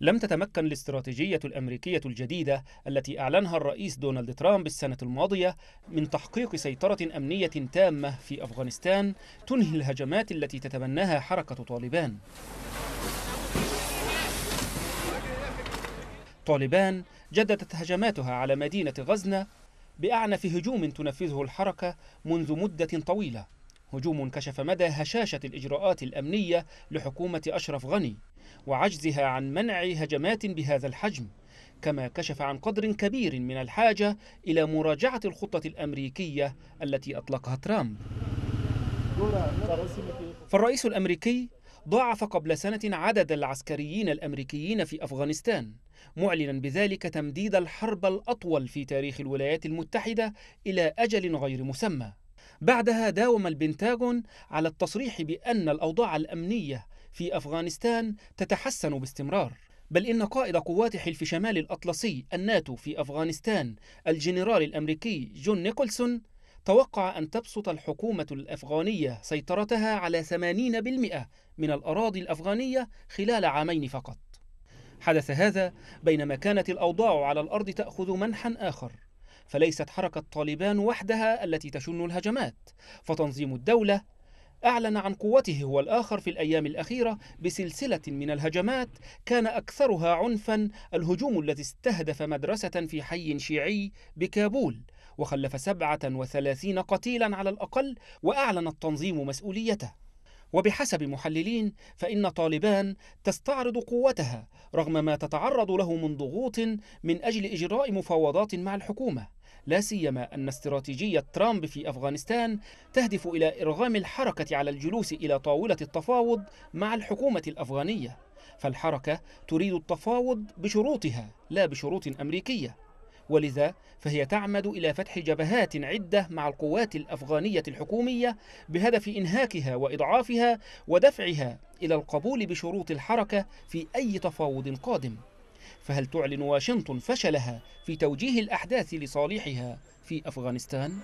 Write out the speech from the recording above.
لم تتمكن الاستراتيجية الأمريكية الجديدة التي أعلنها الرئيس دونالد ترامب السنة الماضية من تحقيق سيطرة أمنية تامة في أفغانستان تنهي الهجمات التي تتبناها حركة طالبان. طالبان جددت هجماتها على مدينة غزنة بأعنف هجوم تنفذه الحركة منذ مدة طويلة. هجوم كشف مدى هشاشة الإجراءات الأمنية لحكومة أشرف غني وعجزها عن منع هجمات بهذا الحجم كما كشف عن قدر كبير من الحاجة إلى مراجعة الخطة الأمريكية التي أطلقها ترامب فالرئيس الأمريكي ضاعف قبل سنة عدد العسكريين الأمريكيين في أفغانستان معلنا بذلك تمديد الحرب الأطول في تاريخ الولايات المتحدة إلى أجل غير مسمى بعدها داوم البنتاغون على التصريح بأن الأوضاع الأمنية في أفغانستان تتحسن باستمرار بل إن قائد قوات حلف شمال الأطلسي الناتو في أفغانستان الجنرال الأمريكي جون نيكولسون توقع أن تبسط الحكومة الأفغانية سيطرتها على 80% من الأراضي الأفغانية خلال عامين فقط حدث هذا بينما كانت الأوضاع على الأرض تأخذ منحا آخر فليست حركة طالبان وحدها التي تشن الهجمات فتنظيم الدولة أعلن عن قوته هو الآخر في الأيام الأخيرة بسلسلة من الهجمات كان أكثرها عنفا الهجوم الذي استهدف مدرسة في حي شيعي بكابول وخلف 37 قتيلا على الأقل وأعلن التنظيم مسؤوليته وبحسب محللين فإن طالبان تستعرض قوتها رغم ما تتعرض له من ضغوط من أجل إجراء مفاوضات مع الحكومة لا سيما أن استراتيجية ترامب في أفغانستان تهدف إلى إرغام الحركة على الجلوس إلى طاولة التفاوض مع الحكومة الأفغانية فالحركة تريد التفاوض بشروطها لا بشروط أمريكية ولذا فهي تعمد إلى فتح جبهات عدة مع القوات الأفغانية الحكومية بهدف إنهاكها وإضعافها ودفعها إلى القبول بشروط الحركة في أي تفاوض قادم فهل تعلن واشنطن فشلها في توجيه الأحداث لصالحها في أفغانستان؟